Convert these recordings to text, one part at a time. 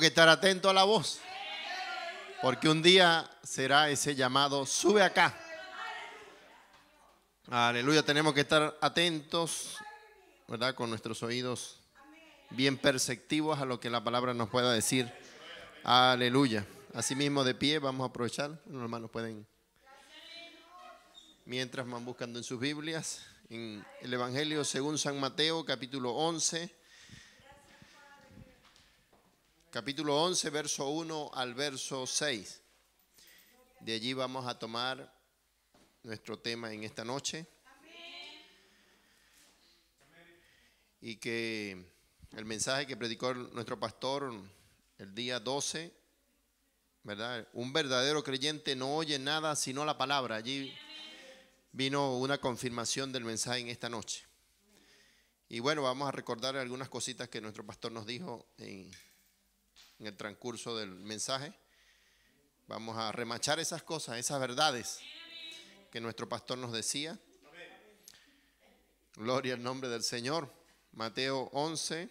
que estar atento a la voz. Porque un día será ese llamado, sube acá. Aleluya, tenemos que estar atentos, ¿verdad? Con nuestros oídos bien perceptivos a lo que la palabra nos pueda decir. Aleluya. Asimismo, de pie, vamos a aprovechar. Los hermanos pueden, mientras van buscando en sus Biblias, en el Evangelio según San Mateo, capítulo 11 capítulo 11, verso 1 al verso 6. De allí vamos a tomar nuestro tema en esta noche. Y que el mensaje que predicó nuestro pastor el día 12, ¿verdad? Un verdadero creyente no oye nada sino la palabra. Allí vino una confirmación del mensaje en esta noche. Y bueno, vamos a recordar algunas cositas que nuestro pastor nos dijo en, en el transcurso del mensaje. Vamos a remachar esas cosas, esas verdades que nuestro pastor nos decía. Gloria al nombre del Señor. Mateo 11.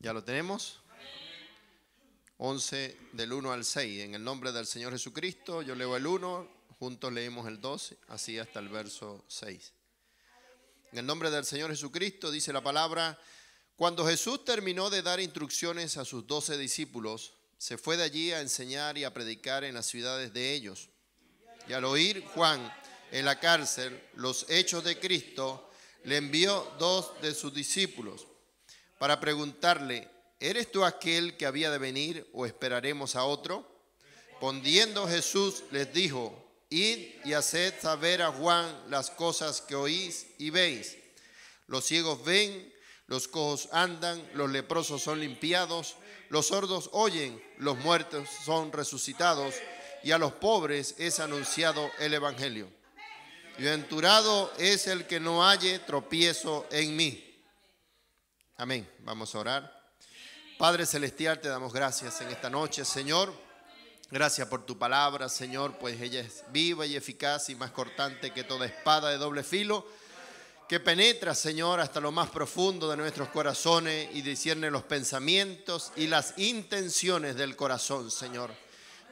¿Ya lo tenemos? 11 del 1 al 6. En el nombre del Señor Jesucristo, yo leo el 1, juntos leemos el 2, así hasta el verso 6. En el nombre del Señor Jesucristo dice la palabra, cuando Jesús terminó de dar instrucciones a sus doce discípulos, se fue de allí a enseñar y a predicar en las ciudades de ellos. Y al oír Juan en la cárcel los hechos de Cristo, le envió dos de sus discípulos para preguntarle, ¿eres tú aquel que había de venir o esperaremos a otro? Pondiendo Jesús les dijo, Id y haced saber a Juan las cosas que oís y veis. Los ciegos ven, los cojos andan, los leprosos son limpiados, los sordos oyen, los muertos son resucitados y a los pobres es anunciado el Evangelio. Y es el que no halle tropiezo en mí. Amén. Vamos a orar. Padre Celestial, te damos gracias en esta noche, Señor. Gracias por tu palabra, Señor, pues ella es viva y eficaz y más cortante que toda espada de doble filo que penetra, Señor, hasta lo más profundo de nuestros corazones y discierne los pensamientos y las intenciones del corazón, Señor.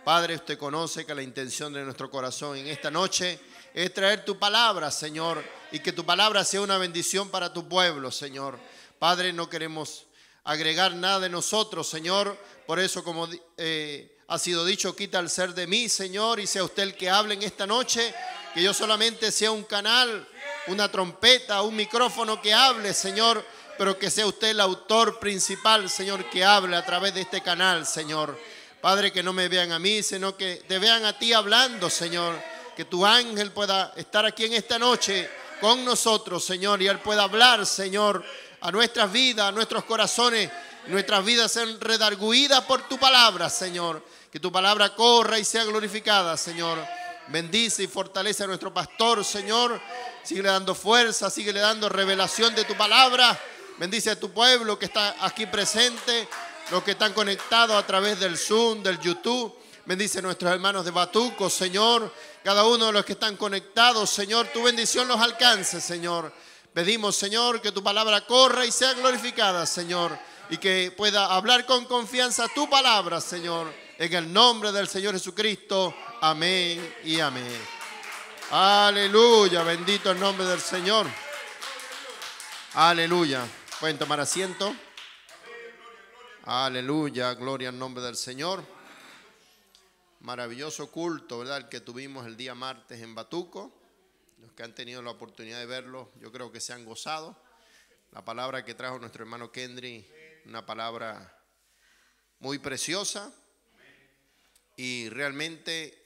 Padre, usted conoce que la intención de nuestro corazón en esta noche es traer tu palabra, Señor, y que tu palabra sea una bendición para tu pueblo, Señor. Padre, no queremos agregar nada de nosotros, Señor. Por eso, como eh, ha sido dicho, quita el ser de mí, Señor, y sea usted el que hable en esta noche, que yo solamente sea un canal una trompeta, un micrófono que hable, Señor, pero que sea usted el autor principal, Señor, que hable a través de este canal, Señor. Padre, que no me vean a mí, sino que te vean a ti hablando, Señor. Que tu ángel pueda estar aquí en esta noche con nosotros, Señor, y Él pueda hablar, Señor, a nuestras vidas, a nuestros corazones. Nuestras vidas sean redarguidas por tu palabra, Señor. Que tu palabra corra y sea glorificada, Señor. Bendice y fortalece a nuestro pastor, Señor. Sigue dando fuerza, sigue dando revelación de tu palabra. Bendice a tu pueblo que está aquí presente, los que están conectados a través del Zoom, del YouTube. Bendice a nuestros hermanos de Batuco, Señor. Cada uno de los que están conectados, Señor, tu bendición los alcance, Señor. Pedimos, Señor, que tu palabra corra y sea glorificada, Señor. Y que pueda hablar con confianza tu palabra, Señor. En el nombre del Señor Jesucristo amén y amén. Aleluya, bendito el nombre del Señor. Aleluya. Pueden tomar asiento. Aleluya, gloria al nombre del Señor. Maravilloso culto, ¿verdad? El que tuvimos el día martes en Batuco. Los que han tenido la oportunidad de verlo, yo creo que se han gozado. La palabra que trajo nuestro hermano Kendry, una palabra muy preciosa. Y realmente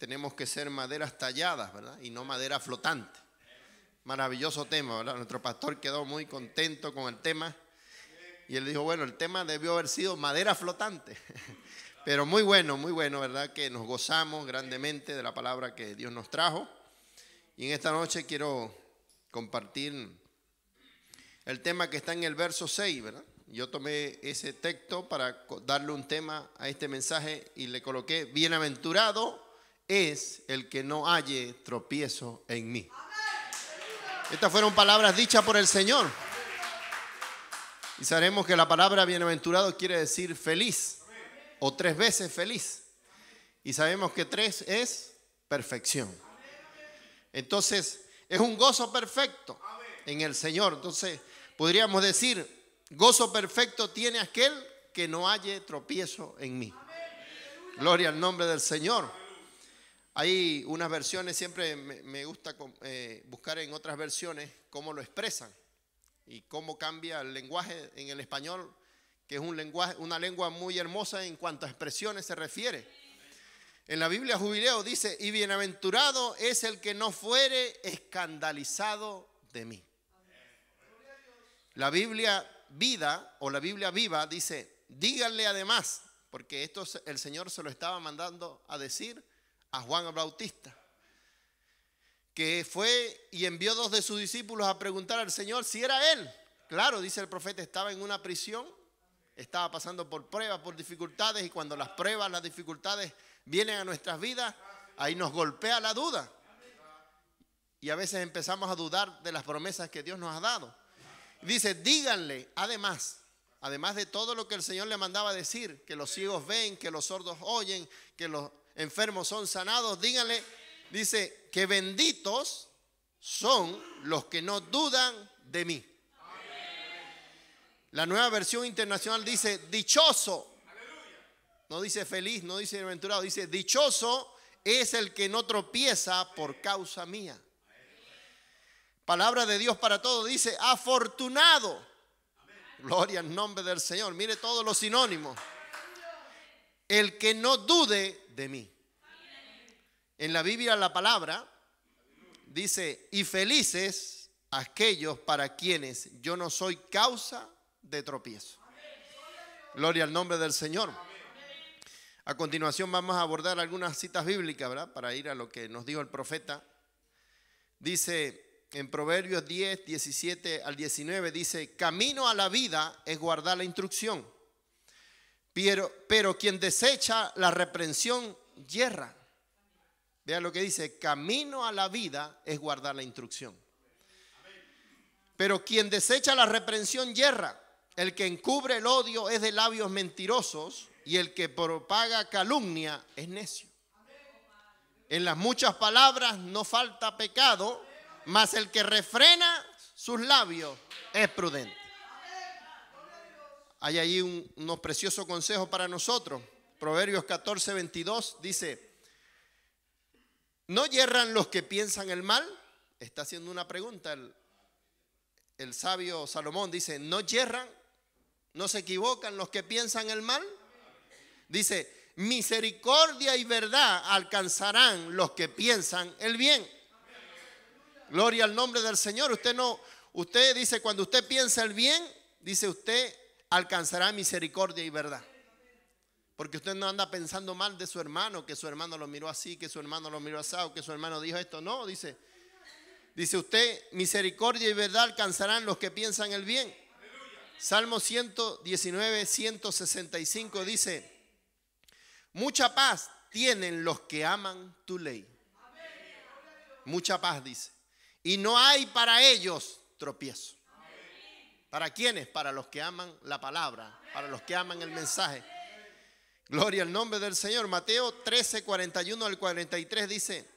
tenemos que ser maderas talladas, ¿verdad? Y no madera flotante. Maravilloso tema, ¿verdad? Nuestro pastor quedó muy contento con el tema. Y él dijo, bueno, el tema debió haber sido madera flotante. Pero muy bueno, muy bueno, ¿verdad? Que nos gozamos grandemente de la palabra que Dios nos trajo. Y en esta noche quiero compartir el tema que está en el verso 6, ¿verdad? Yo tomé ese texto para darle un tema a este mensaje y le coloqué, bienaventurado es el que no halle tropiezo en mí. Estas fueron palabras dichas por el Señor. Y sabemos que la palabra bienaventurado quiere decir feliz o tres veces feliz. Y sabemos que tres es perfección. Entonces, es un gozo perfecto en el Señor. Entonces, podríamos decir, gozo perfecto tiene aquel que no halle tropiezo en mí. Gloria al nombre del Señor. Hay unas versiones, siempre me gusta eh, buscar en otras versiones cómo lo expresan y cómo cambia el lenguaje en el español, que es un lenguaje, una lengua muy hermosa en cuanto a expresiones se refiere. En la Biblia Jubileo dice, y bienaventurado es el que no fuere escandalizado de mí. La Biblia vida o la Biblia viva dice, díganle además, porque esto el Señor se lo estaba mandando a decir a Juan el Bautista, que fue y envió dos de sus discípulos a preguntar al Señor si era él. Claro, dice el profeta, estaba en una prisión, estaba pasando por pruebas, por dificultades, y cuando las pruebas, las dificultades vienen a nuestras vidas, ahí nos golpea la duda. Y a veces empezamos a dudar de las promesas que Dios nos ha dado. Dice, díganle, además, además de todo lo que el Señor le mandaba decir, que los ciegos ven, que los sordos oyen, que los enfermos son sanados, díganle, dice que benditos son los que no dudan de mí. La nueva versión internacional dice dichoso. No dice feliz, no dice aventurado, dice dichoso es el que no tropieza por causa mía. Palabra de Dios para todos dice afortunado. Gloria al nombre del Señor. Mire todos los sinónimos. El que no dude de mí. En la Biblia la palabra dice, y felices aquellos para quienes yo no soy causa de tropiezo. Gloria al nombre del Señor. A continuación vamos a abordar algunas citas bíblicas, Para ir a lo que nos dijo el profeta. Dice en Proverbios 10, 17 al 19, dice, camino a la vida es guardar la instrucción pero, quien desecha la reprensión yerra. Vea lo que dice, camino a la vida es guardar la instrucción. Pero quien desecha la reprensión yerra. El que encubre el odio es de labios mentirosos y el que propaga calumnia es necio. En las muchas palabras no falta pecado, mas el que refrena sus labios es prudente. Hay ahí unos preciosos consejos para nosotros. Proverbios 14, 22 dice, ¿no yerran los que piensan el mal? Está haciendo una pregunta el, el sabio Salomón. Dice, ¿no yerran? ¿No se equivocan los que piensan el mal? Dice, misericordia y verdad alcanzarán los que piensan el bien. Gloria al nombre del Señor. Usted no, usted dice, cuando usted piensa el bien, dice usted alcanzará misericordia y verdad. Porque usted no anda pensando mal de su hermano, que su hermano lo miró así, que su hermano lo miró asado, que su hermano dijo esto. No, dice, dice usted, misericordia y verdad alcanzarán los que piensan el bien. Salmo 119, 165 dice, mucha paz tienen los que aman tu ley. Mucha paz dice. Y no hay para ellos tropiezo. ¿Para quiénes? Para los que aman la palabra, para los que aman el mensaje. Gloria al nombre del Señor. Mateo 13, 41 al 43 dice,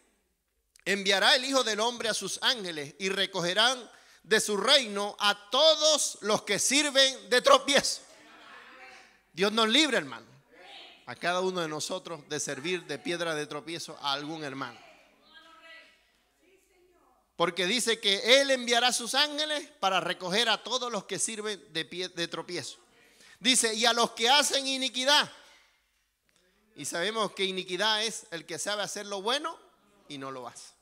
enviará el Hijo del Hombre a sus ángeles y recogerán de su reino a todos los que sirven de tropiezo. Dios nos libre, hermano, a cada uno de nosotros de servir de piedra de tropiezo a algún hermano. Porque dice que Él enviará sus ángeles para recoger a todos los que sirven de, pie, de tropiezo. Dice, y a los que hacen iniquidad. Y sabemos que iniquidad es el que sabe hacer lo bueno y no lo hace.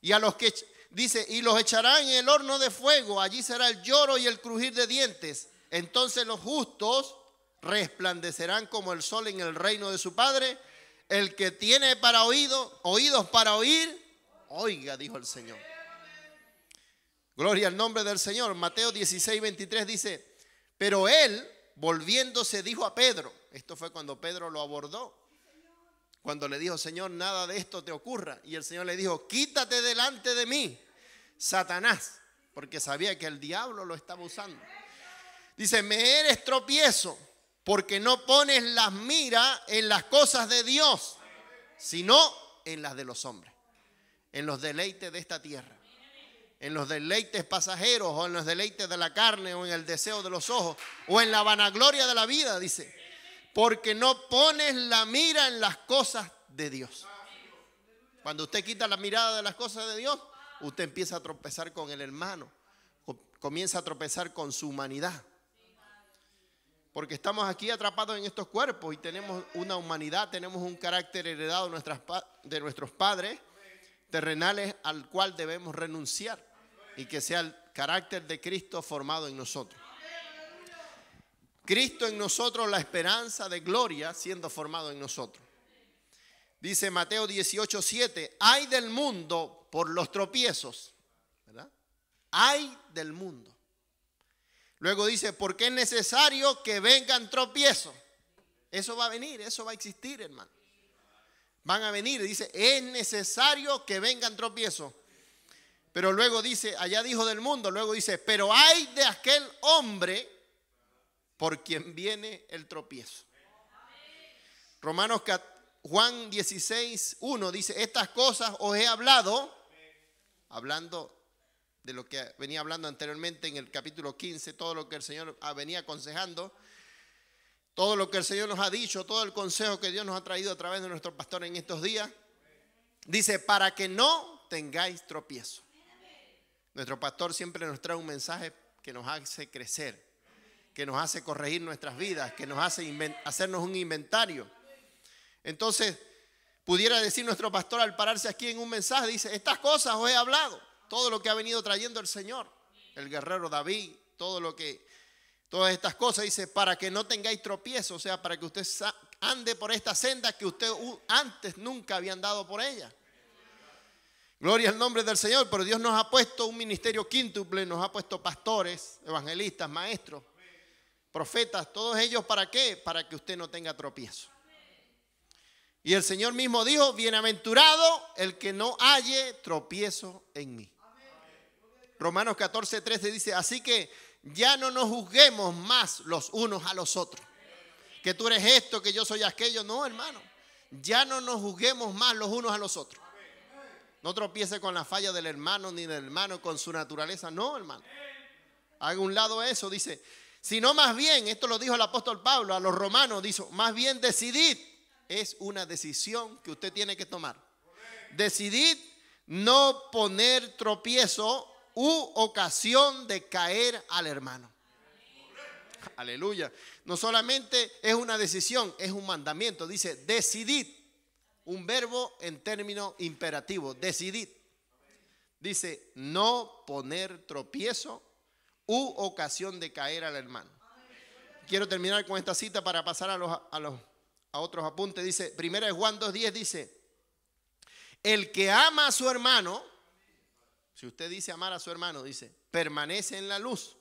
Y a los que, dice, y los echarán en el horno de fuego, allí será el lloro y el crujir de dientes. Entonces los justos resplandecerán como el sol en el reino de su Padre. El que tiene para oído, oídos para oír, Oiga, dijo el Señor. Gloria al nombre del Señor. Mateo 16, 23 dice, pero él, volviéndose, dijo a Pedro, esto fue cuando Pedro lo abordó, cuando le dijo, Señor, nada de esto te ocurra. Y el Señor le dijo, quítate delante de mí, Satanás, porque sabía que el diablo lo estaba usando. Dice, me eres tropiezo porque no pones las miras en las cosas de Dios, sino en las de los hombres en los deleites de esta tierra, en los deleites pasajeros o en los deleites de la carne o en el deseo de los ojos o en la vanagloria de la vida, dice, porque no pones la mira en las cosas de Dios. Cuando usted quita la mirada de las cosas de Dios, usted empieza a tropezar con el hermano, comienza a tropezar con su humanidad. Porque estamos aquí atrapados en estos cuerpos y tenemos una humanidad, tenemos un carácter heredado de nuestros padres al cual debemos renunciar y que sea el carácter de Cristo formado en nosotros. Cristo en nosotros, la esperanza de gloria siendo formado en nosotros. Dice Mateo 18, 7, hay del mundo por los tropiezos, ¿verdad? Hay del mundo. Luego dice, porque es necesario que vengan tropiezos. Eso va a venir, eso va a existir, hermano van a venir. Dice, es necesario que vengan tropiezos. Pero luego dice, allá dijo del mundo, luego dice, pero hay de aquel hombre por quien viene el tropiezo. Romanos Juan 16, 1 dice, estas cosas os he hablado, hablando de lo que venía hablando anteriormente en el capítulo 15, todo lo que el Señor venía aconsejando todo lo que el Señor nos ha dicho, todo el consejo que Dios nos ha traído a través de nuestro pastor en estos días. Dice, para que no tengáis tropiezo. Nuestro pastor siempre nos trae un mensaje que nos hace crecer, que nos hace corregir nuestras vidas, que nos hace hacernos un inventario. Entonces, pudiera decir nuestro pastor al pararse aquí en un mensaje, dice, estas cosas os he hablado, todo lo que ha venido trayendo el Señor, el guerrero David, todo lo que todas estas cosas, dice, para que no tengáis tropiezo, o sea, para que usted ande por esta senda que usted antes nunca había andado por ella. Gloria al nombre del Señor, pero Dios nos ha puesto un ministerio quíntuple, nos ha puesto pastores, evangelistas, maestros, profetas, todos ellos para qué? Para que usted no tenga tropiezo. Y el Señor mismo dijo, bienaventurado el que no halle tropiezo en mí. Romanos 14, 13 dice, así que ya no nos juzguemos más los unos a los otros. Que tú eres esto, que yo soy aquello. No, hermano. Ya no nos juzguemos más los unos a los otros. No tropiece con la falla del hermano ni del hermano con su naturaleza. No, hermano. Haga un lado eso, dice. Sino más bien, esto lo dijo el apóstol Pablo a los romanos, dijo, más bien decidid. Es una decisión que usted tiene que tomar. Decidid no poner tropiezo u ocasión de caer al hermano. Aleluya. No solamente es una decisión, es un mandamiento. Dice, decidid. Un verbo en término imperativo, decidid. Dice, no poner tropiezo u ocasión de caer al hermano. Quiero terminar con esta cita para pasar a, los, a, los, a otros apuntes. Dice, primera de Juan 2.10 dice, el que ama a su hermano, si usted dice amar a su hermano, dice, permanece en la luz.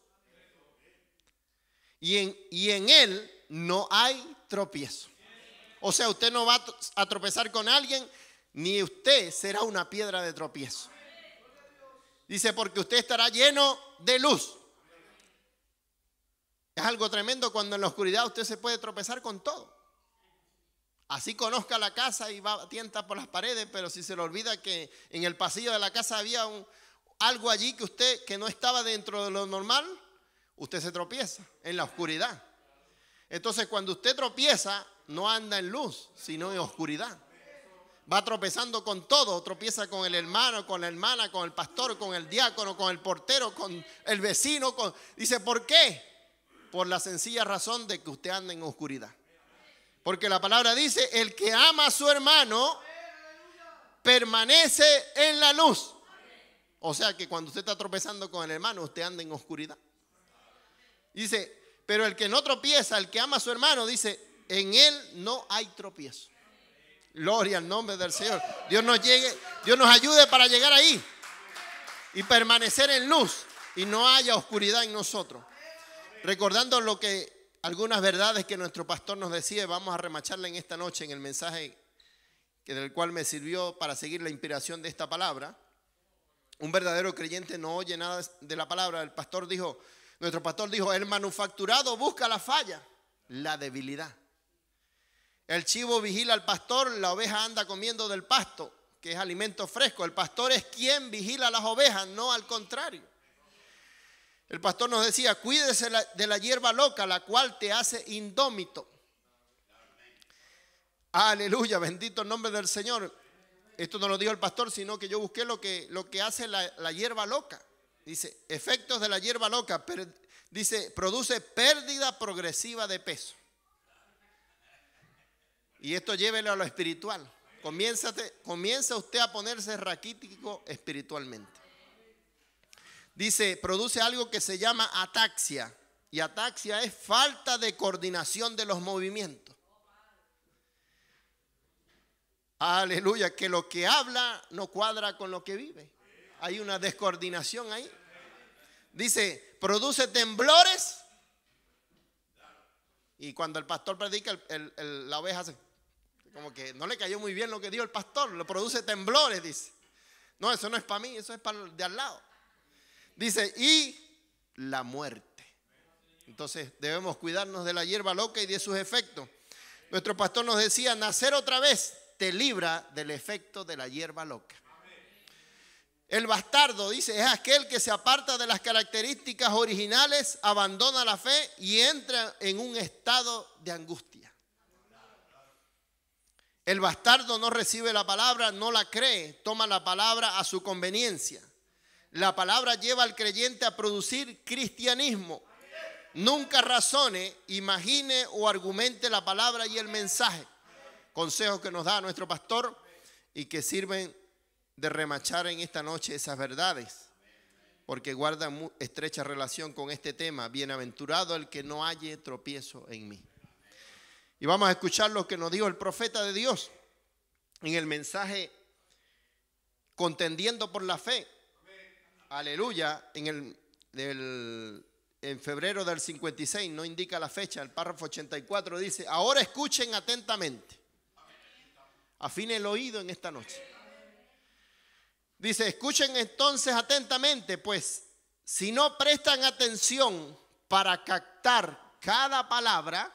Y en, y en él no hay tropiezo. O sea, usted no va a tropezar con alguien, ni usted será una piedra de tropiezo. Dice, porque usted estará lleno de luz. Es algo tremendo cuando en la oscuridad usted se puede tropezar con todo. Así conozca la casa y va tienta por las paredes, pero si se le olvida que en el pasillo de la casa había un, algo allí que usted que no estaba dentro de lo normal, usted se tropieza en la oscuridad. Entonces cuando usted tropieza, no anda en luz, sino en oscuridad. Va tropezando con todo, tropieza con el hermano, con la hermana, con el pastor, con el diácono, con el portero, con el vecino. Dice, ¿por qué? Por la sencilla razón de que usted anda en oscuridad. Porque la palabra dice, el que ama a su hermano permanece en la luz. O sea que cuando usted está tropezando con el hermano, usted anda en oscuridad. Dice, pero el que no tropieza, el que ama a su hermano, dice, en él no hay tropiezo. Gloria al nombre del Señor. Dios nos llegue, Dios nos ayude para llegar ahí y permanecer en luz y no haya oscuridad en nosotros. Recordando lo que algunas verdades que nuestro pastor nos decía, vamos a remacharla en esta noche en el mensaje que del cual me sirvió para seguir la inspiración de esta palabra. Un verdadero creyente no oye nada de la palabra. El pastor dijo, nuestro pastor dijo, el manufacturado busca la falla, la debilidad. El chivo vigila al pastor, la oveja anda comiendo del pasto, que es alimento fresco. El pastor es quien vigila a las ovejas, no al contrario. El pastor nos decía, cuídese de la hierba loca, la cual te hace indómito. Aleluya, bendito el nombre del Señor esto no lo dijo el pastor, sino que yo busqué lo que, lo que hace la, hierba loca. Dice, efectos de la hierba loca. dice, produce pérdida progresiva de peso. Y esto llévelo a lo espiritual. comienza usted a ponerse raquítico espiritualmente. Dice, produce algo que se llama ataxia. Y ataxia es falta de coordinación de los movimientos. Aleluya, que lo que habla no cuadra con lo que vive. Hay una descoordinación ahí. Dice, produce temblores. Y cuando el pastor predica, la oveja hace, como que no le cayó muy bien lo que dijo el pastor, lo produce temblores, dice. No, eso no es para mí, eso es para de al lado. Dice, y la muerte. Entonces debemos cuidarnos de la hierba loca y de sus efectos. Nuestro pastor nos decía, nacer otra vez te libra del efecto de la hierba loca. El bastardo, dice, es aquel que se aparta de las características originales, abandona la fe y entra en un estado de angustia. El bastardo no recibe la palabra, no la cree, toma la palabra a su conveniencia. La palabra lleva al creyente a producir cristianismo. Nunca razone, imagine o argumente la palabra y el mensaje consejos que nos da nuestro pastor y que sirven de remachar en esta noche esas verdades, porque guardan estrecha relación con este tema, bienaventurado el que no halle tropiezo en mí. Y vamos a escuchar lo que nos dijo el profeta de Dios en el mensaje contendiendo por la fe. Aleluya, en el en febrero del 56, no indica la fecha, el párrafo 84 dice, ahora escuchen atentamente. Afine el oído en esta noche. Dice, escuchen entonces atentamente, pues si no prestan atención para captar cada palabra,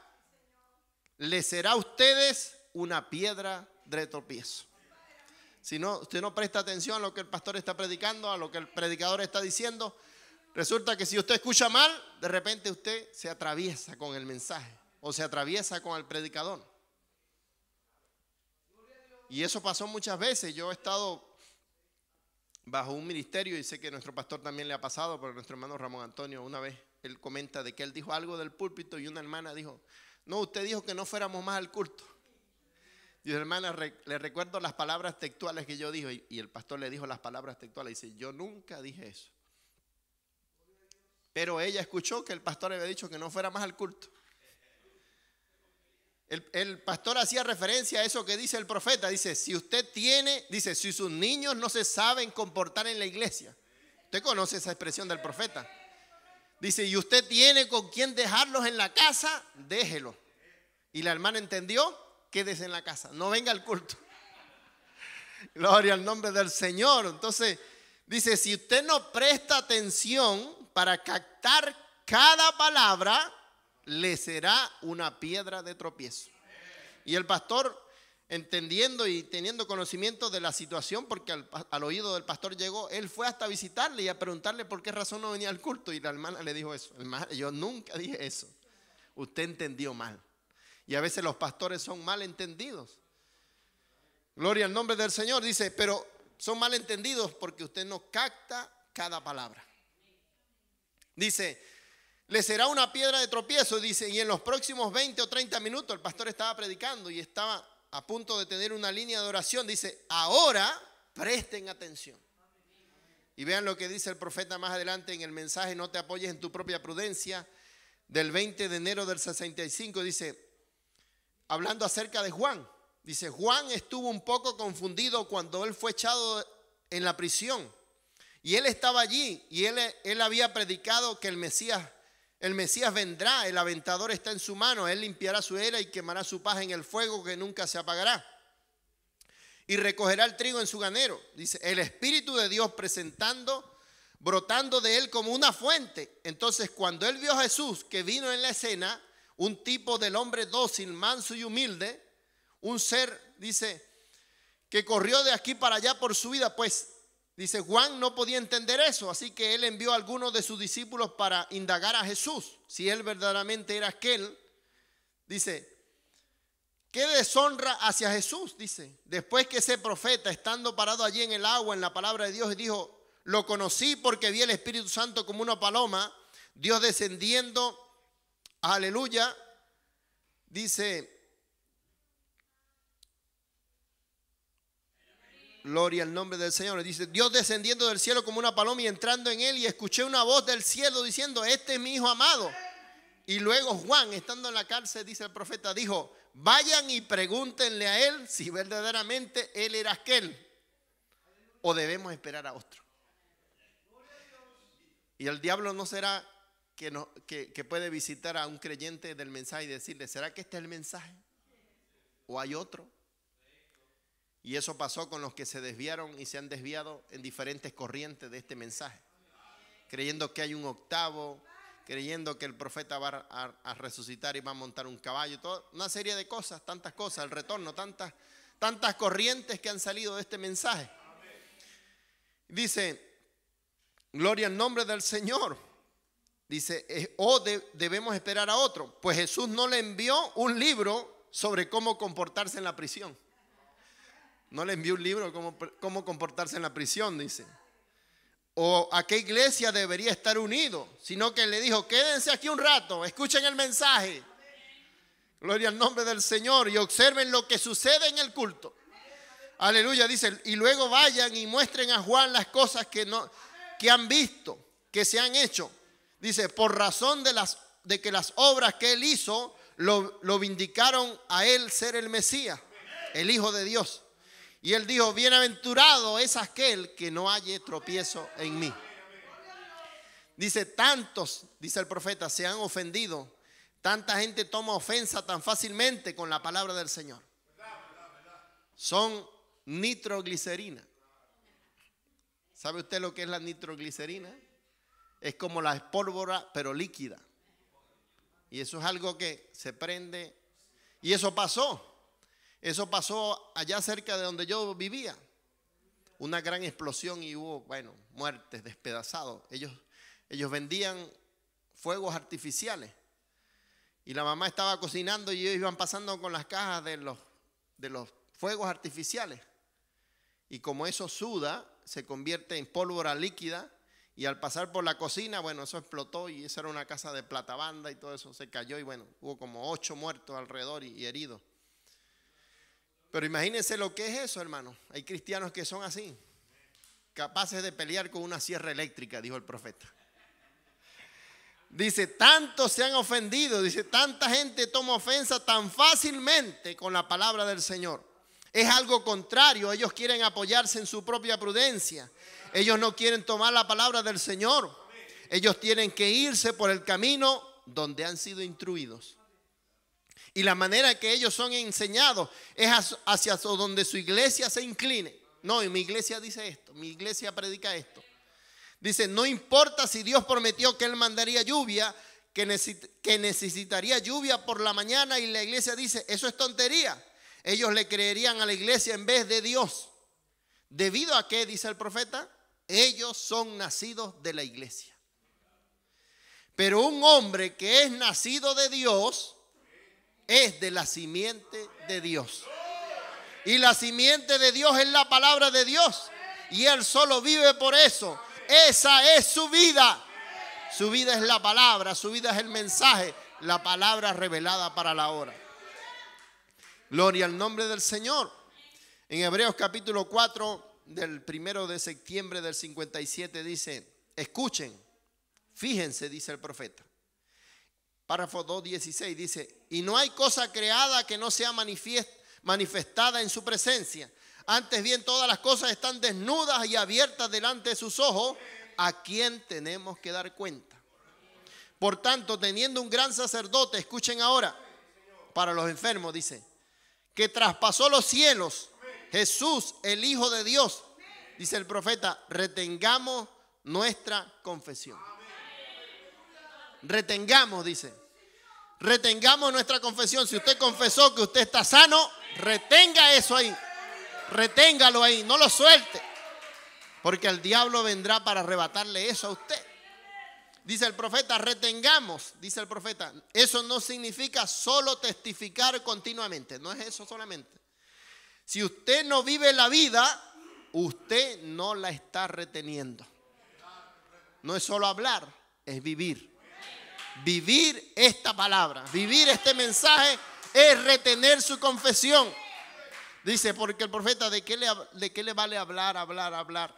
les será a ustedes una piedra de tropiezo. Si no, usted no presta atención a lo que el pastor está predicando, a lo que el predicador está diciendo, resulta que si usted escucha mal, de repente usted se atraviesa con el mensaje o se atraviesa con el predicador. Y eso pasó muchas veces. Yo he estado bajo un ministerio y sé que nuestro pastor también le ha pasado, pero nuestro hermano Ramón Antonio una vez, él comenta de que él dijo algo del púlpito y una hermana dijo, no, usted dijo que no fuéramos más al culto. Dice, hermana, le recuerdo las palabras textuales que yo dije y, el pastor le dijo las palabras textuales. Y dice, yo nunca dije eso. Pero ella escuchó que el pastor había dicho que no fuera más al culto. El, pastor hacía referencia a eso que dice el profeta. Dice, si usted tiene, dice, si sus niños no se saben comportar en la iglesia. Usted conoce esa expresión del profeta. Dice, y usted tiene con quién dejarlos en la casa, déjelo. Y la hermana entendió, quédese en la casa, no venga al culto. Gloria al nombre del Señor. Entonces, dice, si usted no presta atención para captar cada palabra, le será una piedra de tropiezo. Y el pastor, entendiendo y teniendo conocimiento de la situación, porque al, oído del pastor llegó, él fue hasta visitarle y a preguntarle por qué razón no venía al culto. Y la hermana le dijo eso. Yo nunca dije eso. Usted entendió mal. Y a veces los pastores son malentendidos. Gloria al nombre del Señor, dice, pero son malentendidos porque usted no capta cada palabra. Dice, le será una piedra de tropiezo, dice, y en los próximos 20 o 30 minutos el pastor estaba predicando y estaba a punto de tener una línea de oración, dice, ahora presten atención. Y vean lo que dice el profeta más adelante en el mensaje, no te apoyes en tu propia prudencia, del 20 de enero del 65, dice, hablando acerca de Juan, dice, Juan estuvo un poco confundido cuando él fue echado en la prisión. Y él estaba allí y él, él había predicado que el Mesías el Mesías vendrá, el aventador está en su mano, él limpiará su era y quemará su paja en el fuego que nunca se apagará. Y recogerá el trigo en su ganero. Dice, el Espíritu de Dios presentando, brotando de él como una fuente. Entonces cuando él vio a Jesús que vino en la escena, un tipo del hombre dócil, manso y humilde, un ser, dice, que corrió de aquí para allá por su vida, pues Dice, Juan no podía entender eso, así que él envió a algunos de sus discípulos para indagar a Jesús, si él verdaderamente era aquel. Dice, qué deshonra hacia Jesús, dice, después que ese profeta, estando parado allí en el agua, en la palabra de Dios, dijo, lo conocí porque vi el Espíritu Santo como una paloma, Dios descendiendo, aleluya, dice, Gloria al nombre del Señor. Dice, Dios descendiendo del cielo como una paloma y entrando en él y escuché una voz del cielo diciendo, este es mi hijo amado. Y luego Juan, estando en la cárcel, dice el profeta, dijo, vayan y pregúntenle a él si verdaderamente él era aquel o debemos esperar a otro. Y el diablo no será que, no, que, que puede visitar a un creyente del mensaje y decirle, ¿será que este es el mensaje? ¿O hay otro? Y eso pasó con los que se desviaron y se han desviado en diferentes corrientes de este mensaje, creyendo que hay un octavo, creyendo que el profeta va a, resucitar y va a montar un caballo, toda una serie de cosas, tantas cosas, el retorno, tantas, tantas corrientes que han salido de este mensaje. Dice, gloria al nombre del Señor. Dice, eh, o oh, debemos esperar a otro. Pues Jesús no le envió un libro sobre cómo comportarse en la prisión. No le envió un libro cómo, cómo comportarse en la prisión, dice. O a qué iglesia debería estar unido, sino que le dijo, quédense aquí un rato, escuchen el mensaje. Gloria al nombre del Señor y observen lo que sucede en el culto. Aleluya, dice, y luego vayan y muestren a Juan las cosas que no que han visto, que se han hecho. Dice, por razón de las de que las obras que él hizo lo, lo vindicaron a él ser el Mesías, el Hijo de Dios. Y él dijo, bienaventurado es aquel que no haya tropiezo en mí. Dice, tantos, dice el profeta, se han ofendido. Tanta gente toma ofensa tan fácilmente con la palabra del Señor. Son nitroglicerina. ¿Sabe usted lo que es la nitroglicerina? Es como la espólvora, pero líquida. Y eso es algo que se prende. Y eso pasó. Eso pasó allá cerca de donde yo vivía. Una gran explosión y hubo, bueno, muertes, despedazados. Ellos, ellos vendían fuegos artificiales. Y la mamá estaba cocinando y ellos iban pasando con las cajas de los, de los fuegos artificiales. Y como eso suda, se convierte en pólvora líquida. Y al pasar por la cocina, bueno, eso explotó y esa era una casa de platabanda y todo eso se cayó. Y bueno, hubo como ocho muertos alrededor y heridos. Pero imagínense lo que es eso, hermano. Hay cristianos que son así, capaces de pelear con una sierra eléctrica, dijo el profeta. Dice, tantos se han ofendido, dice, tanta gente toma ofensa tan fácilmente con la palabra del Señor. Es algo contrario, ellos quieren apoyarse en su propia prudencia. Ellos no quieren tomar la palabra del Señor. Ellos tienen que irse por el camino donde han sido instruidos. Y la manera que ellos son enseñados es hacia donde su iglesia se incline. No, y mi iglesia dice esto, mi iglesia predica esto. Dice, no importa si Dios prometió que Él mandaría lluvia, que, que necesitaría lluvia por la mañana y la iglesia dice, eso es tontería. Ellos le creerían a la iglesia en vez de Dios. Debido a que, dice el profeta, ellos son nacidos de la iglesia. Pero un hombre que es nacido de Dios, es de la simiente de Dios. Y la simiente de Dios es la palabra de Dios. Y Él solo vive por eso. Esa es su vida. Su vida es la palabra, su vida es el mensaje, la palabra revelada para la hora. Gloria al nombre del Señor. En Hebreos capítulo 4 del primero de septiembre del 57 dice, escuchen, fíjense, dice el profeta párrafo 2.16 dice, y no hay cosa creada que no sea manifestada en su presencia. Antes bien, todas las cosas están desnudas y abiertas delante de sus ojos, a quien tenemos que dar cuenta. Por tanto, teniendo un gran sacerdote, escuchen ahora, para los enfermos, dice, que traspasó los cielos, Jesús, el Hijo de Dios, dice el profeta, retengamos nuestra confesión. Retengamos, dice, Retengamos nuestra confesión. Si usted confesó que usted está sano, retenga eso ahí. Reténgalo ahí. No lo suelte. Porque el diablo vendrá para arrebatarle eso a usted. Dice el profeta, retengamos, dice el profeta. Eso no significa solo testificar continuamente, no es eso solamente. Si usted no vive la vida, usted no la está reteniendo. No es solo hablar, es vivir. Vivir esta palabra, vivir este mensaje es retener su confesión. Dice, porque el profeta, ¿de qué le, de le vale hablar, hablar, hablar?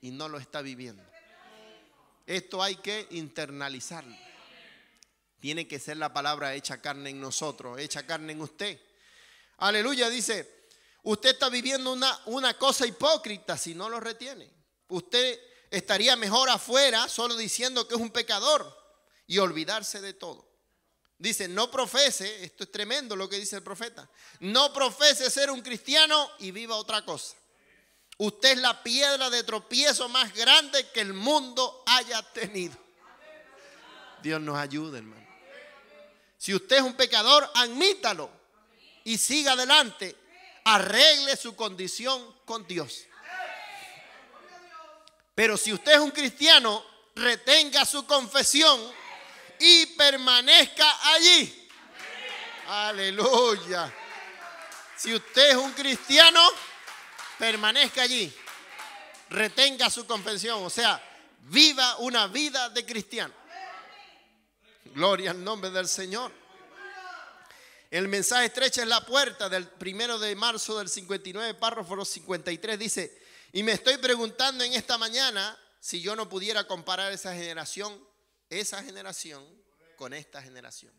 Y no lo está viviendo. Esto hay que internalizarlo. Tiene que ser la palabra hecha carne en nosotros, hecha carne en usted. Aleluya, dice, usted está viviendo una, una cosa hipócrita si no lo retiene. Usted estaría mejor afuera solo diciendo que es un pecador y olvidarse de todo. Dice, no profese, esto es tremendo lo que dice el profeta, no profese ser un cristiano y viva otra cosa. Usted es la piedra de tropiezo más grande que el mundo haya tenido. Dios nos ayude, hermano. Si usted es un pecador, admítalo y siga adelante. Arregle su condición con Dios. Pero si usted es un cristiano, retenga su confesión y permanezca allí. Aleluya. Si usted es un cristiano, permanezca allí. Retenga su convención o sea, viva una vida de cristiano. Gloria al nombre del Señor. El mensaje estrecha es la puerta del primero de marzo del 59, párrafo 53, dice, y me estoy preguntando en esta mañana si yo no pudiera comparar esa generación esa generación con esta generación.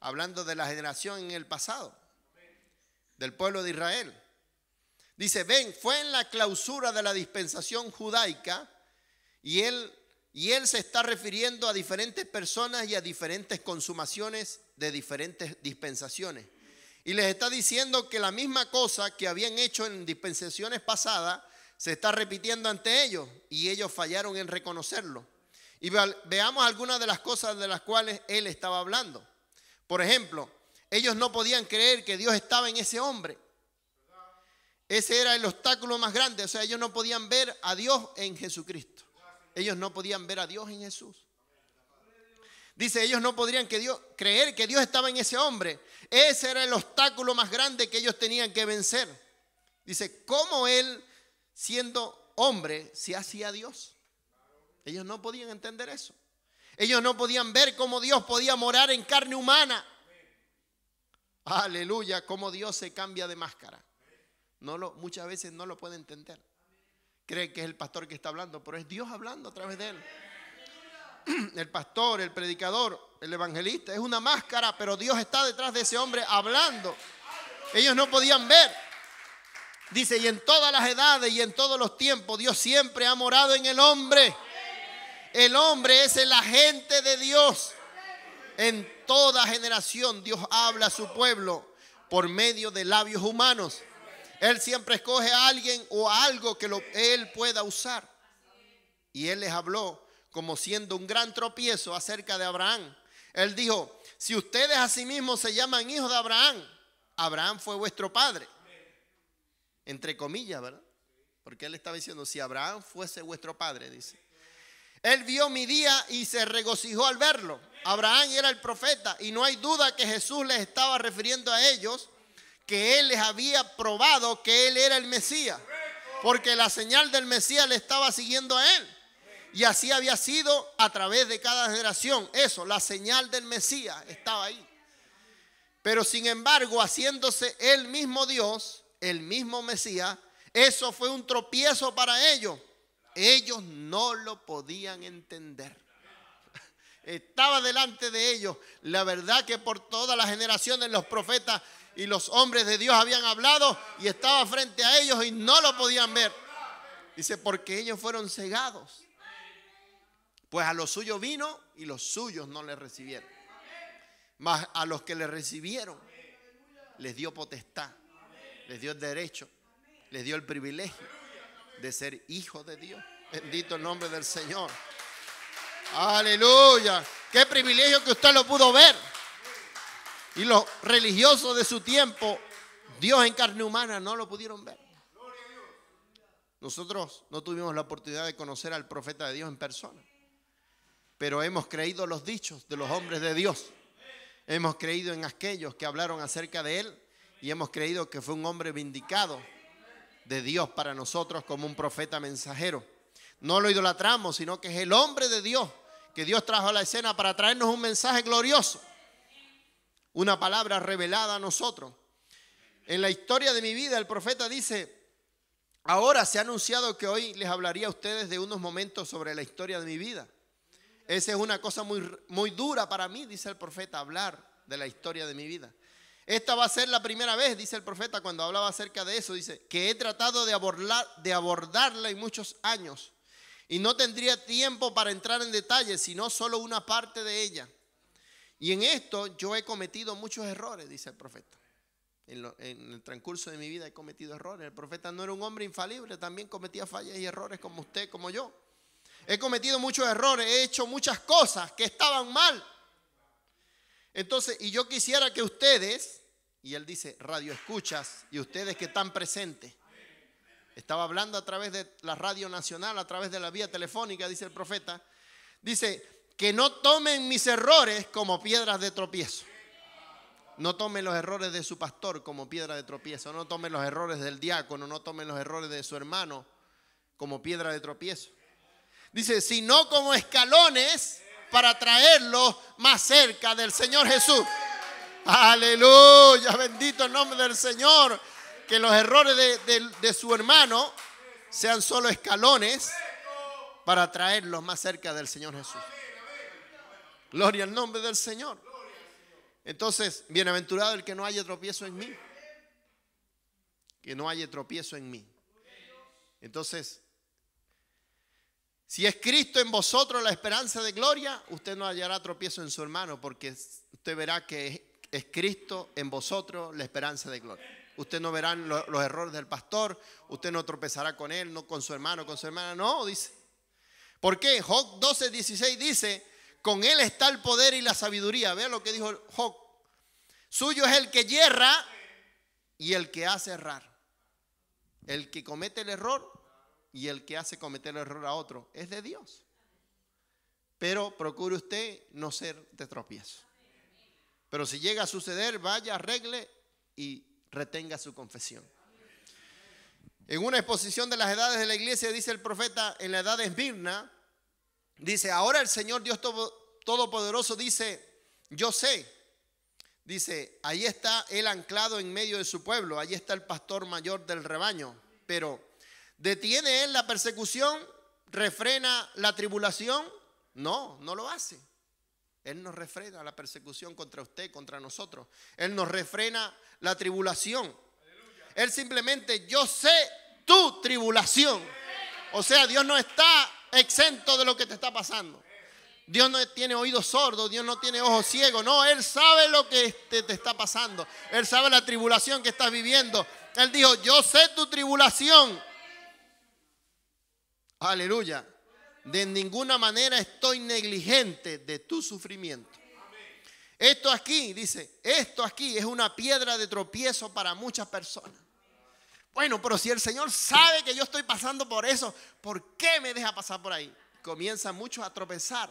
Hablando de la generación en el pasado, del pueblo de Israel. Dice, ven, fue en la clausura de la dispensación judaica y él, y él se está refiriendo a diferentes personas y a diferentes consumaciones de diferentes dispensaciones. Y les está diciendo que la misma cosa que habían hecho en dispensaciones pasadas se está repitiendo ante ellos y ellos fallaron en reconocerlo. Y veamos algunas de las cosas de las cuales él estaba hablando. Por ejemplo, ellos no podían creer que Dios estaba en ese hombre. Ese era el obstáculo más grande. O sea, ellos no podían ver a Dios en Jesucristo. Ellos no podían ver a Dios en Jesús. Dice, ellos no podrían que Dios, creer que Dios estaba en ese hombre. Ese era el obstáculo más grande que ellos tenían que vencer. Dice, ¿cómo él, siendo hombre, se hacía Dios? Ellos no podían entender eso. Ellos no podían ver cómo Dios podía morar en carne humana. Aleluya, cómo Dios se cambia de máscara. muchas veces no lo puede entender. Cree que es el pastor que está hablando, pero es Dios hablando a través de él. El pastor, el predicador, el evangelista, es una máscara, pero Dios está detrás de ese hombre hablando. Ellos no podían ver. Dice, y en todas las edades y en todos los tiempos, Dios siempre ha morado en el hombre. El hombre es el agente de Dios. En toda generación Dios habla a su pueblo por medio de labios humanos. Él siempre escoge a alguien o algo que él pueda usar. Y él les habló como siendo un gran tropiezo acerca de Abraham. Él dijo, si ustedes a sí mismos se llaman hijos de Abraham, Abraham fue vuestro padre. Entre comillas, ¿verdad? Porque él estaba diciendo, si Abraham fuese vuestro padre, dice. Él vio mi día y se regocijó al verlo. Abraham era el profeta y no hay duda que Jesús les estaba refiriendo a ellos que Él les había probado que Él era el Mesías. Porque la señal del Mesías le estaba siguiendo a Él. Y así había sido a través de cada generación. Eso, la señal del Mesías estaba ahí. Pero sin embargo, haciéndose el mismo Dios, el mismo Mesías, eso fue un tropiezo para ellos ellos no lo podían entender. Estaba delante de ellos la verdad que por todas las generaciones los profetas y los hombres de Dios habían hablado y estaba frente a ellos y no lo podían ver. Dice, porque ellos fueron cegados. Pues a los suyos vino y los suyos no le recibieron. Mas a los que le recibieron les dio potestad, les dio el derecho, les dio el privilegio de ser hijo de Dios. Bendito el nombre del Señor. Aleluya. Qué privilegio que usted lo pudo ver. Y los religiosos de su tiempo, Dios en carne humana, no lo pudieron ver. Nosotros no tuvimos la oportunidad de conocer al profeta de Dios en persona, pero hemos creído los dichos de los hombres de Dios. Hemos creído en aquellos que hablaron acerca de él y hemos creído que fue un hombre vindicado, de Dios para nosotros como un profeta mensajero. No lo idolatramos, sino que es el hombre de Dios que Dios trajo a la escena para traernos un mensaje glorioso, una palabra revelada a nosotros. En la historia de mi vida, el profeta dice, ahora se ha anunciado que hoy les hablaría a ustedes de unos momentos sobre la historia de mi vida. Esa es una cosa muy, muy dura para mí, dice el profeta, hablar de la historia de mi vida. Esta va a ser la primera vez, dice el profeta cuando hablaba acerca de eso, dice, que he tratado de, abordarla en muchos años y no tendría tiempo para entrar en detalles, sino solo una parte de ella. Y en esto yo he cometido muchos errores, dice el profeta. en, el transcurso de mi vida he cometido errores. El profeta no era un hombre infalible, también cometía fallas y errores como usted, como yo. He cometido muchos errores, he hecho muchas cosas que estaban mal, entonces, y yo quisiera que ustedes, y él dice, radio escuchas, y ustedes que están presentes, estaba hablando a través de la radio nacional, a través de la vía telefónica, dice el profeta, dice, que no tomen mis errores como piedras de tropiezo. No tomen los errores de su pastor como piedra de tropiezo, no tomen los errores del diácono, no tomen los errores de su hermano como piedra de tropiezo. Dice, sino como escalones para traerlos más cerca del Señor Jesús. Aleluya, bendito el nombre del Señor. Que los errores de, de su hermano sean solo escalones para traerlos más cerca del Señor Jesús. Gloria al nombre del Señor. Entonces, bienaventurado el que no haya tropiezo en mí. Que no haya tropiezo en mí. Entonces, si es Cristo en vosotros la esperanza de gloria, usted no hallará tropiezo en su hermano, porque usted verá que es Cristo en vosotros la esperanza de gloria. Usted no verá los, errores del pastor, usted no tropezará con él, no con su hermano, con su hermana, no, dice. ¿Por qué? Job 12, 16 dice, con él está el poder y la sabiduría. Vea lo que dijo Job. Suyo es el que hierra y el que hace errar. El que comete el error y el que hace cometer el error a otro es de Dios. Pero procure usted no ser de tropiezo. Pero si llega a suceder, vaya, arregle y retenga su confesión. En una exposición de las edades de la iglesia dice el profeta en la edad de Esmirna, dice, ahora el Señor Dios Todopoderoso dice, yo sé, dice, ahí está él anclado en medio de su pueblo, ahí está el pastor mayor del rebaño, pero ¿Detiene él la persecución? ¿Refrena la tribulación? No, no lo hace. Él nos refrena la persecución contra usted, contra nosotros. Él nos refrena la tribulación. Él simplemente, yo sé tu tribulación. O sea, Dios no está exento de lo que te está pasando. Dios no tiene oídos sordos, Dios no tiene ojos ciegos. No, Él sabe lo que te, este te, está pasando. Él sabe la tribulación que estás viviendo. Él dijo, yo sé tu tribulación. Aleluya. De ninguna manera estoy negligente de tu sufrimiento. Esto aquí, dice, esto aquí es una piedra de tropiezo para muchas personas. Bueno, pero si el Señor sabe que yo estoy pasando por eso, ¿por qué me deja pasar por ahí? Comienzan mucho a tropezar.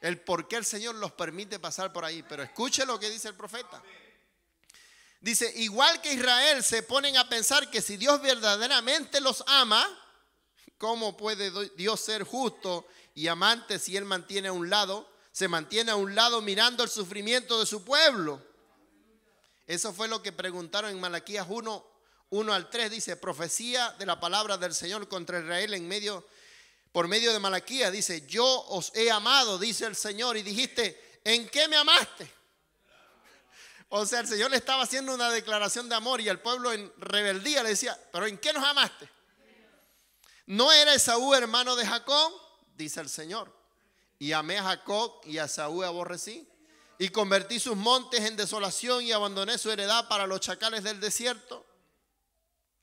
El por qué el Señor los permite pasar por ahí. Pero escuche lo que dice el profeta. Dice, igual que Israel se ponen a pensar que si Dios verdaderamente los ama, ¿Cómo puede Dios ser justo y amante si Él mantiene a un lado? Se mantiene a un lado mirando el sufrimiento de su pueblo. Eso fue lo que preguntaron en Malaquías 1, 1 al 3. Dice, profecía de la palabra del Señor contra Israel en medio, por medio de Malaquías. Dice, yo os he amado, dice el Señor. Y dijiste, ¿en qué me amaste? O sea, el Señor le estaba haciendo una declaración de amor y el pueblo en rebeldía le decía, ¿pero en qué nos amaste? ¿No era Esaú hermano de Jacob? Dice el Señor. Y amé a Jacob y a Esaú aborrecí. Y convertí sus montes en desolación y abandoné su heredad para los chacales del desierto.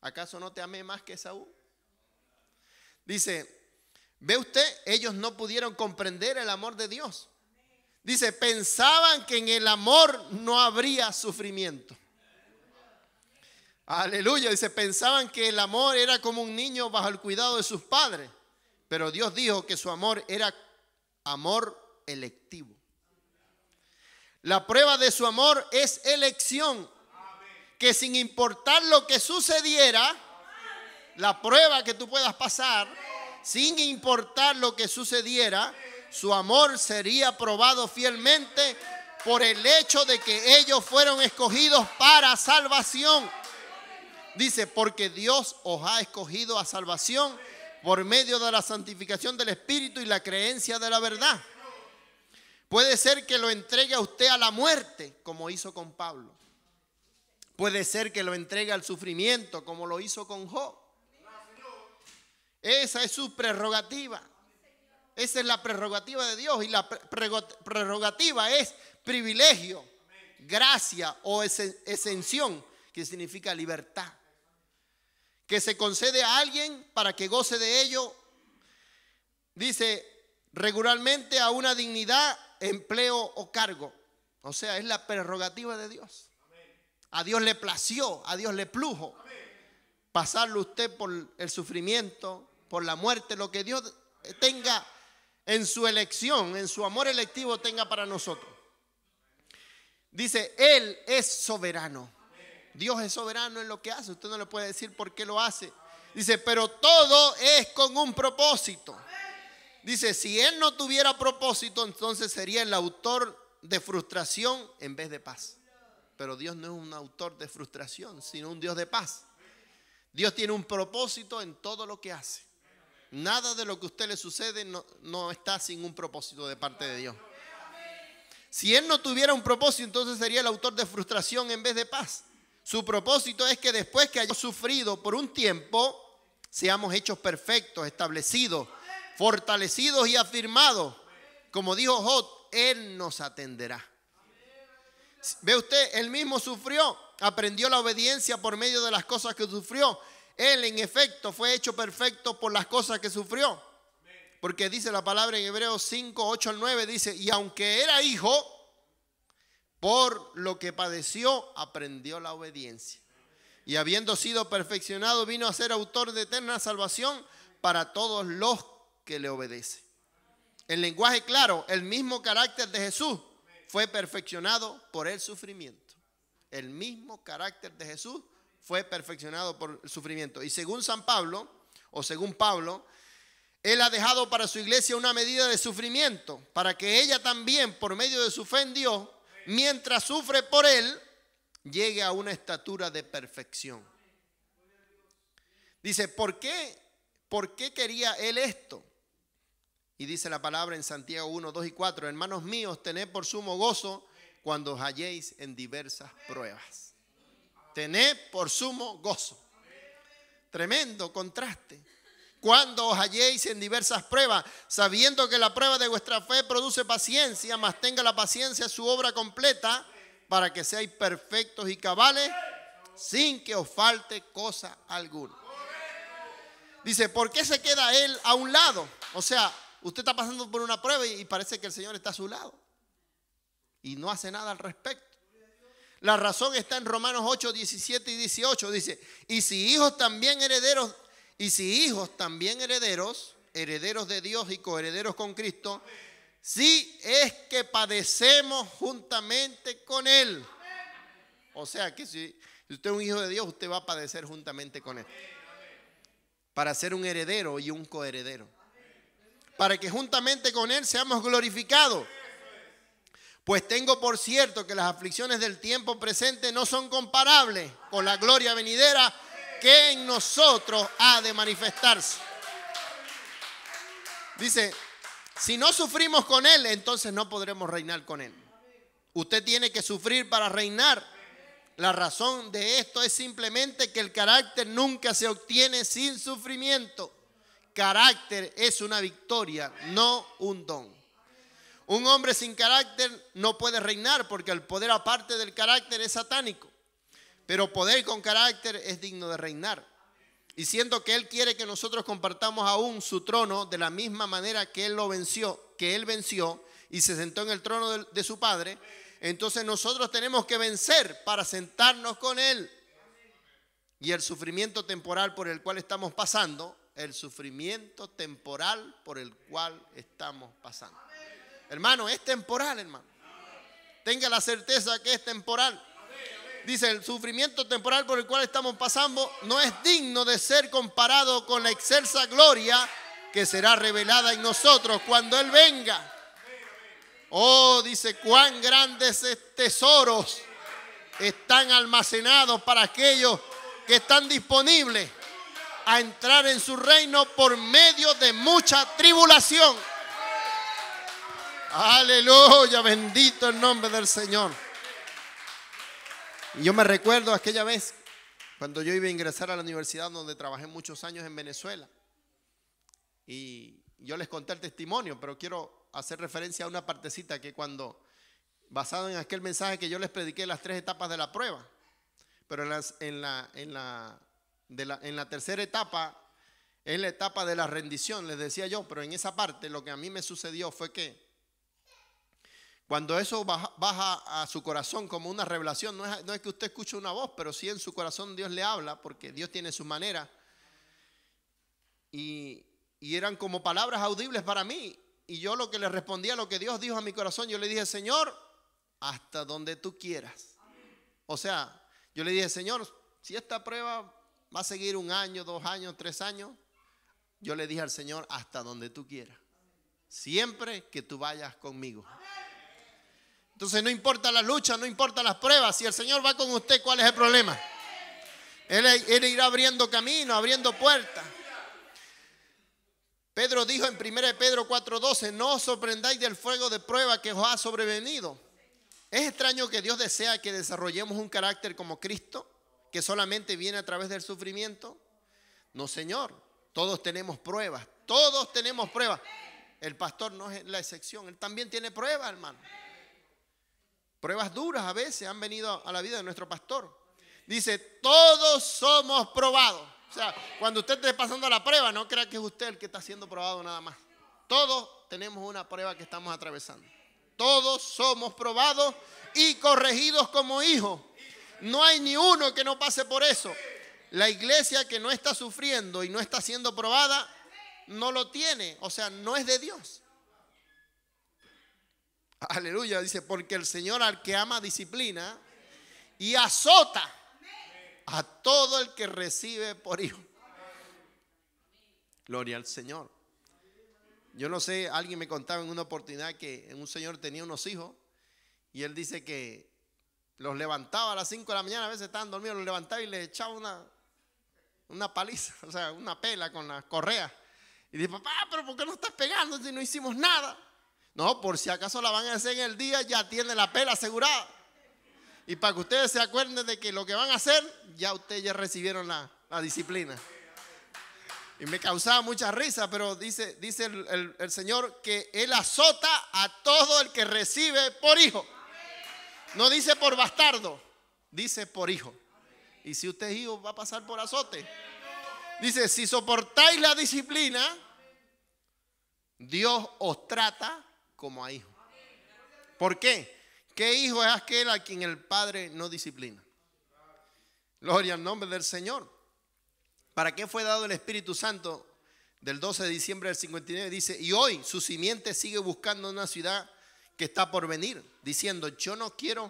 ¿Acaso no te amé más que Esaú? Dice, ¿ve usted? Ellos no pudieron comprender el amor de Dios. Dice, pensaban que en el amor no habría sufrimiento. Aleluya, y se pensaban que el amor era como un niño bajo el cuidado de sus padres, pero Dios dijo que su amor era amor electivo. La prueba de su amor es elección, que sin importar lo que sucediera, la prueba que tú puedas pasar, sin importar lo que sucediera, su amor sería probado fielmente por el hecho de que ellos fueron escogidos para salvación. Dice, porque Dios os ha escogido a salvación por medio de la santificación del Espíritu y la creencia de la verdad. Puede ser que lo entregue a usted a la muerte, como hizo con Pablo. Puede ser que lo entregue al sufrimiento, como lo hizo con Job. Esa es su prerrogativa. Esa es la prerrogativa de Dios y la prerrogativa es privilegio, gracia o exención, que significa libertad que se concede a alguien para que goce de ello, dice regularmente a una dignidad, empleo o cargo. O sea, es la prerrogativa de Dios. A Dios le plació, a Dios le plujo pasarlo usted por el sufrimiento, por la muerte, lo que Dios tenga en su elección, en su amor electivo tenga para nosotros. Dice, Él es soberano. Dios es soberano en lo que hace. Usted no le puede decir por qué lo hace. Dice, pero todo es con un propósito. Dice, si Él no tuviera propósito, entonces sería el autor de frustración en vez de paz. Pero Dios no es un autor de frustración, sino un Dios de paz. Dios tiene un propósito en todo lo que hace. Nada de lo que a usted le sucede no, está sin un propósito de parte de Dios. Si Él no tuviera un propósito, entonces sería el autor de frustración en vez de paz. Su propósito es que después que hayamos sufrido por un tiempo, seamos hechos perfectos, establecidos, fortalecidos y afirmados. Como dijo Jot, Él nos atenderá. Ve usted, Él mismo sufrió, aprendió la obediencia por medio de las cosas que sufrió. Él en efecto fue hecho perfecto por las cosas que sufrió. Porque dice la palabra en Hebreos 5, 8 al 9, dice, y aunque era hijo, por lo que padeció, aprendió la obediencia. Y habiendo sido perfeccionado, vino a ser autor de eterna salvación para todos los que le obedecen. El lenguaje claro, el mismo carácter de Jesús fue perfeccionado por el sufrimiento. El mismo carácter de Jesús fue perfeccionado por el sufrimiento. Y según San Pablo, o según Pablo, él ha dejado para su iglesia una medida de sufrimiento, para que ella también, por medio de su fe en Dios, mientras sufre por él, llegue a una estatura de perfección. Dice, ¿por qué? ¿Por qué quería él esto? Y dice la palabra en Santiago 1, 2 y 4, hermanos míos, tened por sumo gozo cuando os halléis en diversas pruebas. Tened por sumo gozo. Tremendo contraste cuando os halléis en diversas pruebas, sabiendo que la prueba de vuestra fe produce paciencia, mas tenga la paciencia su obra completa, para que seáis perfectos y cabales, sin que os falte cosa alguna. Dice, ¿por qué se queda él a un lado? O sea, usted está pasando por una prueba y parece que el Señor está a su lado. Y no hace nada al respecto. La razón está en Romanos 8, 17 y 18. Dice, y si hijos también herederos, y si hijos también herederos, herederos de Dios y coherederos con Cristo, si es que padecemos juntamente con Él. O sea que si usted es un hijo de Dios, usted va a padecer juntamente con Él. Para ser un heredero y un coheredero. Para que juntamente con Él seamos glorificados. Pues tengo por cierto que las aflicciones del tiempo presente no son comparables con la gloria venidera que en nosotros ha de manifestarse. Dice, si no sufrimos con Él, entonces no podremos reinar con Él. Usted tiene que sufrir para reinar. La razón de esto es simplemente que el carácter nunca se obtiene sin sufrimiento. Carácter es una victoria, no un don. Un hombre sin carácter no puede reinar porque el poder aparte del carácter es satánico. Pero poder con carácter es digno de reinar. Y siendo que Él quiere que nosotros compartamos aún su trono de la misma manera que Él lo venció, que Él venció y se sentó en el trono de, de su Padre, entonces nosotros tenemos que vencer para sentarnos con Él. Y el sufrimiento temporal por el cual estamos pasando, el sufrimiento temporal por el cual estamos pasando. Hermano, es temporal, hermano. Tenga la certeza que es temporal. Dice, el sufrimiento temporal por el cual estamos pasando no es digno de ser comparado con la excelsa gloria que será revelada en nosotros cuando Él venga. Oh, dice, cuán grandes tesoros están almacenados para aquellos que están disponibles a entrar en su reino por medio de mucha tribulación. Aleluya, bendito el nombre del Señor yo me recuerdo aquella vez cuando yo iba a ingresar a la universidad donde trabajé muchos años en Venezuela. Y yo les conté el testimonio, pero quiero hacer referencia a una partecita que cuando, basado en aquel mensaje que yo les prediqué las tres etapas de la prueba, pero en, en, la, en, la, en la tercera etapa es la etapa de la rendición, les decía yo, pero en esa parte lo que a mí me sucedió fue que cuando eso baja, a su corazón como una revelación, no es, que usted escuche una voz, pero sí en su corazón Dios le habla, porque Dios tiene su manera. Y, y eran como palabras audibles para mí. Y yo lo que le respondía, lo que Dios dijo a mi corazón, yo le dije, Señor, hasta donde tú quieras. O sea, yo le dije, Señor, si esta prueba va a seguir un año, dos años, tres años, yo le dije al Señor, hasta donde tú quieras. Siempre que tú vayas conmigo. Entonces no importa la lucha, no importa las pruebas. Si el Señor va con usted, ¿cuál es el problema? Él, irá abriendo camino, abriendo puertas. Pedro dijo en 1 Pedro 4:12, no os sorprendáis del fuego de prueba que os ha sobrevenido. Es extraño que Dios desea que desarrollemos un carácter como Cristo, que solamente viene a través del sufrimiento. No, Señor, todos tenemos pruebas, todos tenemos pruebas. El pastor no es la excepción, él también tiene pruebas, hermano. Pruebas duras a veces han venido a la vida de nuestro pastor. Dice, todos somos probados. O sea, cuando usted esté pasando la prueba, no crea que es usted el que está siendo probado nada más. Todos tenemos una prueba que estamos atravesando. Todos somos probados y corregidos como hijos. No hay ni uno que no pase por eso. La iglesia que no está sufriendo y no está siendo probada, no lo tiene. O sea, no es de Dios. Aleluya, dice, porque el Señor al que ama disciplina y azota a todo el que recibe por hijo. Gloria al Señor. Yo no sé, alguien me contaba en una oportunidad que un señor tenía unos hijos y él dice que los levantaba a las 5 de la mañana, a veces estaban dormidos, los levantaba y les echaba una, una paliza, o sea, una pela con la correa. Y dice, papá, pero ¿por qué no estás pegando si no hicimos nada? No, por si acaso la van a hacer en el día, ya tiene la pela asegurada. Y para que ustedes se acuerden de que lo que van a hacer, ya ustedes ya recibieron la, disciplina. Y me causaba mucha risa, pero dice, dice el, el, Señor que Él azota a todo el que recibe por hijo. No dice por bastardo, dice por hijo. Y si usted es hijo, va a pasar por azote. Dice, si soportáis la disciplina, Dios os trata como a hijo. ¿Por qué? ¿Qué hijo es aquel a quien el Padre no disciplina? Gloria al nombre del Señor. ¿Para qué fue dado el Espíritu Santo? Del 12 de diciembre del 59 dice, y hoy su simiente sigue buscando una ciudad que está por venir, diciendo, yo no quiero,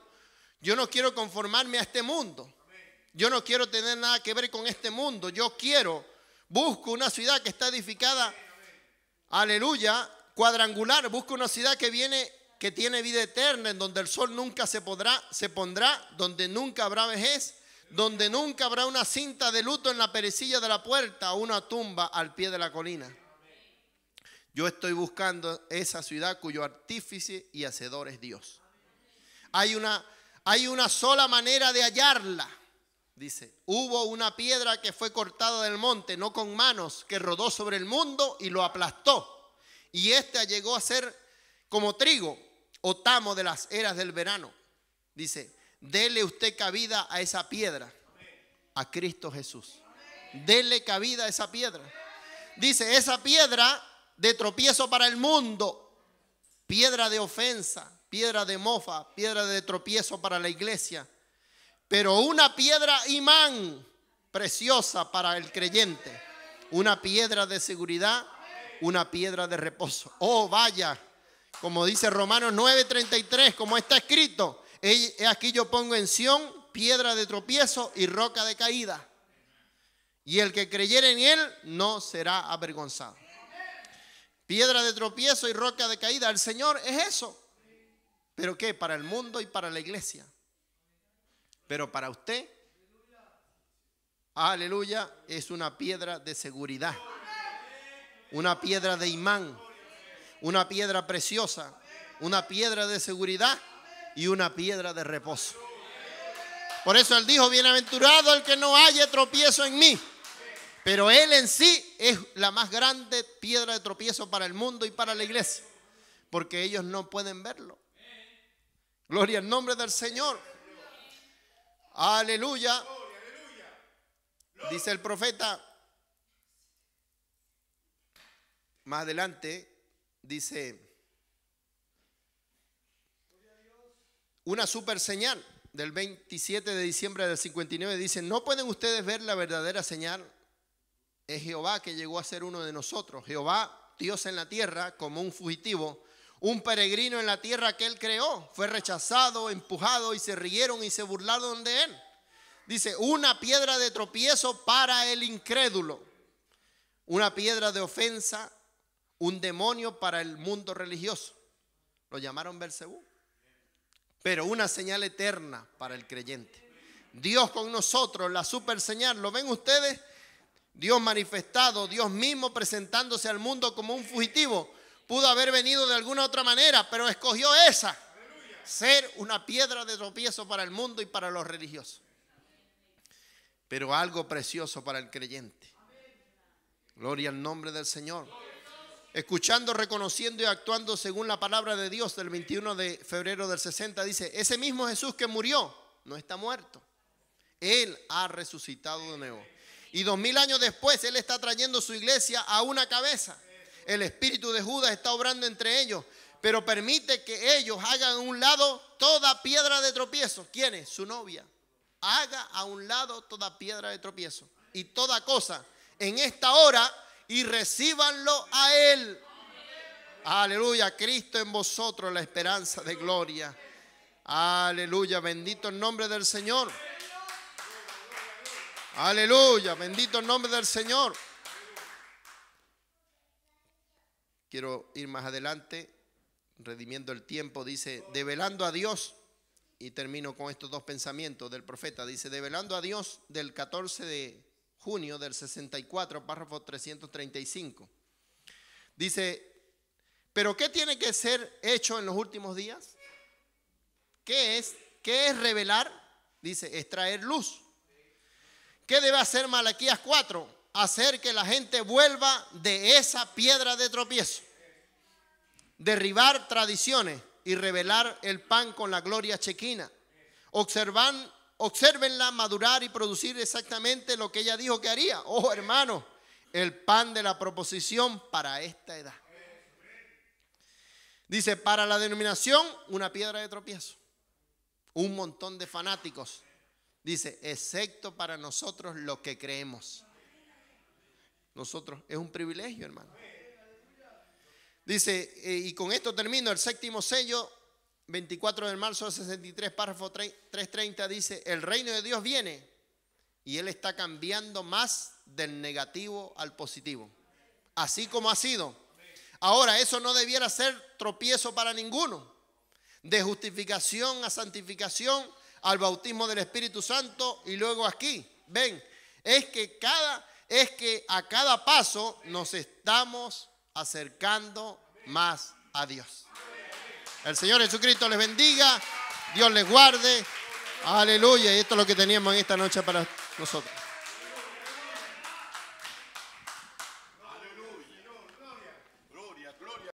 yo no quiero conformarme a este mundo. Yo no quiero tener nada que ver con este mundo. Yo quiero, busco una ciudad que está edificada, aleluya, cuadrangular, busca una ciudad que viene que tiene vida eterna, en donde el sol nunca se podrá, se pondrá, donde nunca habrá vejez, donde nunca habrá una cinta de luto en la perecilla de la puerta o una tumba al pie de la colina. Yo estoy buscando esa ciudad cuyo artífice y hacedor es Dios. Hay una, hay una sola manera de hallarla. Dice, hubo una piedra que fue cortada del monte, no con manos, que rodó sobre el mundo y lo aplastó y ésta llegó a ser como trigo o tamo de las eras del verano. Dice, dele usted cabida a esa piedra, a Cristo Jesús. Dele cabida a esa piedra. Dice, esa piedra de tropiezo para el mundo, piedra de ofensa, piedra de mofa, piedra de tropiezo para la iglesia, pero una piedra imán preciosa para el creyente, una piedra de seguridad una piedra de reposo. Oh, vaya, como dice Romanos 9:33, como está escrito, aquí yo pongo en Sión piedra de tropiezo y roca de caída. Y el que creyere en él no será avergonzado. Piedra de tropiezo y roca de caída. El Señor es eso. ¿Pero qué? Para el mundo y para la iglesia. Pero para usted, aleluya, es una piedra de seguridad una piedra de imán, una piedra preciosa, una piedra de seguridad y una piedra de reposo. Por eso él dijo, bienaventurado el que no haya tropiezo en mí. Pero él en sí es la más grande piedra de tropiezo para el mundo y para la iglesia. Porque ellos no pueden verlo. Gloria al nombre del Señor. Aleluya. Dice el profeta, más adelante dice, una super señal del 27 de diciembre del 59 dice, no pueden ustedes ver la verdadera señal, es Jehová que llegó a ser uno de nosotros, Jehová, Dios en la tierra, como un fugitivo, un peregrino en la tierra que él creó, fue rechazado, empujado y se rieron y se burlaron de él. Dice, una piedra de tropiezo para el incrédulo, una piedra de ofensa un demonio para el mundo religioso. Lo llamaron Belcebú. Pero una señal eterna para el creyente. Dios con nosotros, la super señal. ¿Lo ven ustedes? Dios manifestado, Dios mismo presentándose al mundo como un fugitivo. Pudo haber venido de alguna otra manera, pero escogió esa. Ser una piedra de tropiezo para el mundo y para los religiosos. Pero algo precioso para el creyente. Gloria al nombre del Señor escuchando, reconociendo y actuando según la palabra de Dios del 21 de febrero del 60, dice, ese mismo Jesús que murió no está muerto. Él ha resucitado de nuevo. Y dos mil años después, Él está trayendo su iglesia a una cabeza. El espíritu de Judas está obrando entre ellos, pero permite que ellos hagan a un lado toda piedra de tropiezo. ¿Quién es? Su novia. Haga a un lado toda piedra de tropiezo y toda cosa. En esta hora y recíbanlo a Él. Aleluya, Cristo en vosotros la esperanza de gloria. Aleluya, bendito el nombre del Señor. Aleluya, bendito el nombre del Señor. Quiero ir más adelante, redimiendo el tiempo, dice, develando a Dios. Y termino con estos dos pensamientos del profeta. Dice, develando a Dios del 14 de junio del 64, párrafo 335. Dice, pero ¿qué tiene que ser hecho en los últimos días? ¿Qué es? ¿Qué es revelar? Dice, es traer luz. ¿Qué debe hacer Malaquías 4? Hacer que la gente vuelva de esa piedra de tropiezo. Derribar tradiciones y revelar el pan con la gloria chequina. Observan, Obsérvenla madurar y producir exactamente lo que ella dijo que haría. Oh, hermano, el pan de la proposición para esta edad. Dice, para la denominación, una piedra de tropiezo. Un montón de fanáticos. Dice, excepto para nosotros lo que creemos. Nosotros, es un privilegio, hermano. Dice, eh, y con esto termino, el séptimo sello 24 de marzo 63, párrafo 3.30 dice, el reino de Dios viene y Él está cambiando más del negativo al positivo, así como ha sido. Ahora, eso no debiera ser tropiezo para ninguno. De justificación a santificación, al bautismo del Espíritu Santo y luego aquí. Ven, es que cada es que a cada paso nos estamos acercando más a Dios. El Señor Jesucristo les bendiga, Dios les guarde. Aleluya, y esto es lo que teníamos en esta noche para nosotros.